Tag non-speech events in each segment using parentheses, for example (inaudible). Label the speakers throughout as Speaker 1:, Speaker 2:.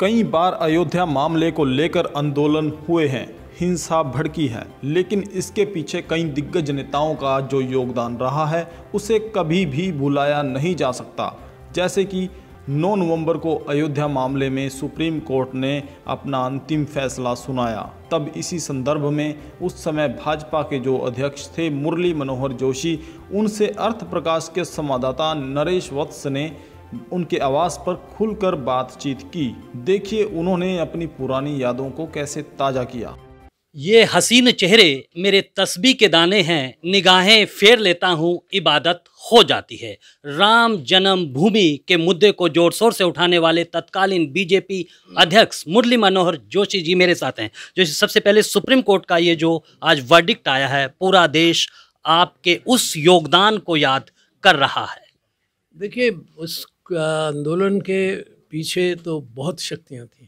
Speaker 1: कई बार अयोध्या मामले को लेकर आंदोलन हुए हैं हिंसा भड़की है लेकिन इसके पीछे कई दिग्गज नेताओं का जो योगदान रहा है उसे कभी भी भुलाया नहीं जा सकता जैसे कि 9 नवंबर को अयोध्या मामले में सुप्रीम कोर्ट ने अपना अंतिम फैसला सुनाया तब इसी संदर्भ में उस समय भाजपा के जो अध्यक्ष थे मुरली मनोहर जोशी उनसे अर्थ प्रकाश के संवाददाता नरेश वत्स ने उनके आवास पर खुलकर बातचीत की देखिए उन्होंने अपनी पुरानी यादों को कैसे ताज़ा किया ये
Speaker 2: हसीन चेहरे मेरे तस्बी के दाने हैं निगाहें फेर लेता हूँ इबादत हो जाती है राम जन्म भूमि के मुद्दे को जोर शोर से उठाने वाले तत्कालीन बीजेपी अध्यक्ष मुरली मनोहर जोशी जी मेरे साथ हैं जोशी सबसे पहले सुप्रीम कोर्ट का ये जो आज वर्डिक्ट आया है पूरा देश आपके उस योगदान को याद कर रहा है
Speaker 3: देखिए उस आंदोलन के पीछे तो बहुत शक्तियाँ थीं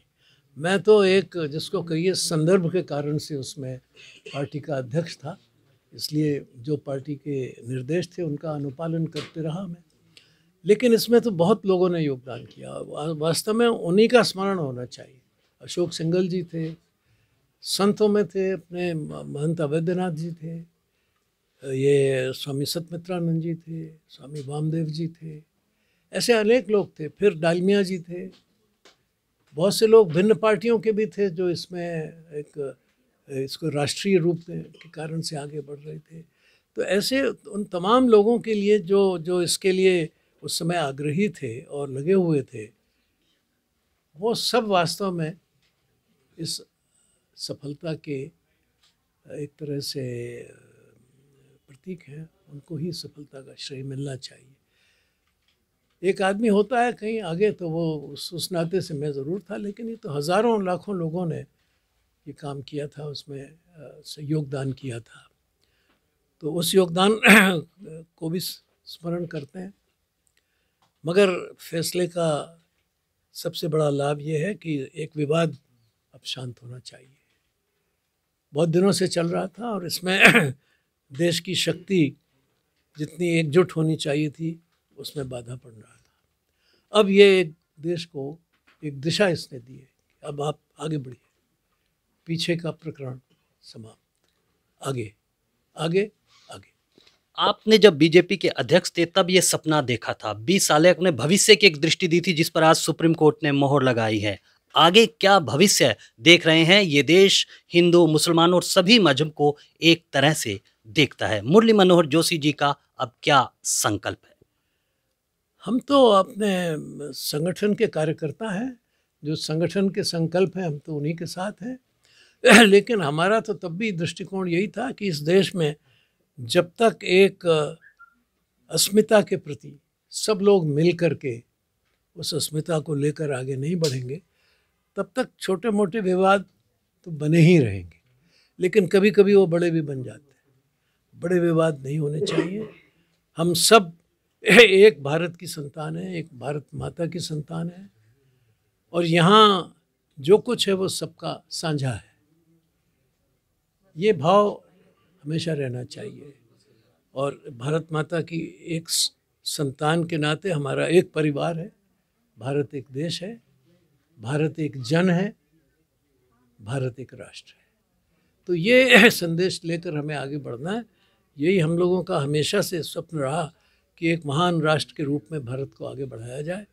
Speaker 3: मैं तो एक जिसको कहिए संदर्भ के कारण से उसमें पार्टी का अध्यक्ष था इसलिए जो पार्टी के निर्देश थे उनका अनुपालन करते रहा मैं लेकिन इसमें तो बहुत लोगों ने योगदान किया वास्तव में उन्हीं का स्मरण होना चाहिए अशोक सिंगल जी थे संतों में थे अपने महंत अवैद्यनाथ जी थे ये स्वामी सतमित्रानंद जी थे स्वामी वामदेव जी थे ऐसे अनेक लोग थे फिर डालमिया जी थे बहुत से लोग भिन्न पार्टियों के भी थे जो इसमें एक इसको राष्ट्रीय रूप के कारण से आगे बढ़ रहे थे तो ऐसे उन तमाम लोगों के लिए जो जो इसके लिए उस समय आग्रही थे और लगे हुए थे वो सब वास्तव में इस सफलता के एक तरह से प्रतीक हैं उनको ही सफलता का श्रेय मिलना चाहिए एक आदमी होता है कहीं आगे तो वो उस, उस नाते से मैं ज़रूर था लेकिन ये तो हज़ारों लाखों लोगों ने ये काम किया था उसमें योगदान किया था तो उस योगदान (clears throat) को भी स्मरण करते हैं मगर फैसले का सबसे बड़ा लाभ ये है कि एक विवाद अब शांत होना चाहिए बहुत दिनों से चल रहा था और इसमें (clears throat) देश की शक्ति जितनी एकजुट होनी चाहिए थी उसमें बाधा पड़ रहा था अब ये एक देश को एक दिशा इसने दी है अब आप आगे बढ़िए पीछे का प्रकरण समाप्त
Speaker 2: आगे आगे आगे आपने जब बीजेपी के अध्यक्ष थे तब ये सपना देखा था बीस साल ने भविष्य की एक दृष्टि दी थी जिस पर आज सुप्रीम कोर्ट ने मोहर लगाई है आगे क्या भविष्य देख रहे हैं ये देश हिंदू मुसलमान और सभी मजहब को एक तरह से देखता है मुरली मनोहर जोशी जी का अब क्या संकल्प है
Speaker 3: हम तो अपने संगठन के कार्यकर्ता हैं जो संगठन के संकल्प हैं हम तो उन्हीं के साथ हैं (clears throat) लेकिन हमारा तो तब भी दृष्टिकोण यही था कि इस देश में जब तक एक अस्मिता के प्रति सब लोग मिल कर के उस अस्मिता को लेकर आगे नहीं बढ़ेंगे तब तक छोटे मोटे विवाद तो बने ही रहेंगे लेकिन कभी कभी वो बड़े भी बन जाते हैं बड़े विवाद नहीं होने चाहिए हम सब एक भारत की संतान है एक भारत माता की संतान है और यहाँ जो कुछ है वो सबका साझा है ये भाव हमेशा रहना चाहिए और भारत माता की एक संतान के नाते हमारा एक परिवार है भारत एक देश है भारत एक जन है भारत एक राष्ट्र है तो ये संदेश लेकर हमें आगे बढ़ना है यही हम लोगों का हमेशा से स्वप्न रहा कि एक महान राष्ट्र के रूप में भारत को आगे बढ़ाया जाए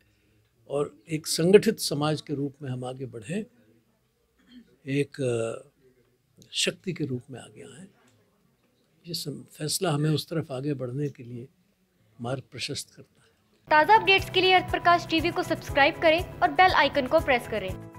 Speaker 3: और एक संगठित समाज के रूप में हम आगे बढ़ें एक शक्ति के रूप में आगे आएँ ये फैसला हमें उस तरफ आगे बढ़ने के लिए मार्ग प्रशस्त करता है
Speaker 2: ताज़ा अपडेट्स के लिए अर्थ प्रकाश टीवी को सब्सक्राइब करें और बेल आइकन को प्रेस करें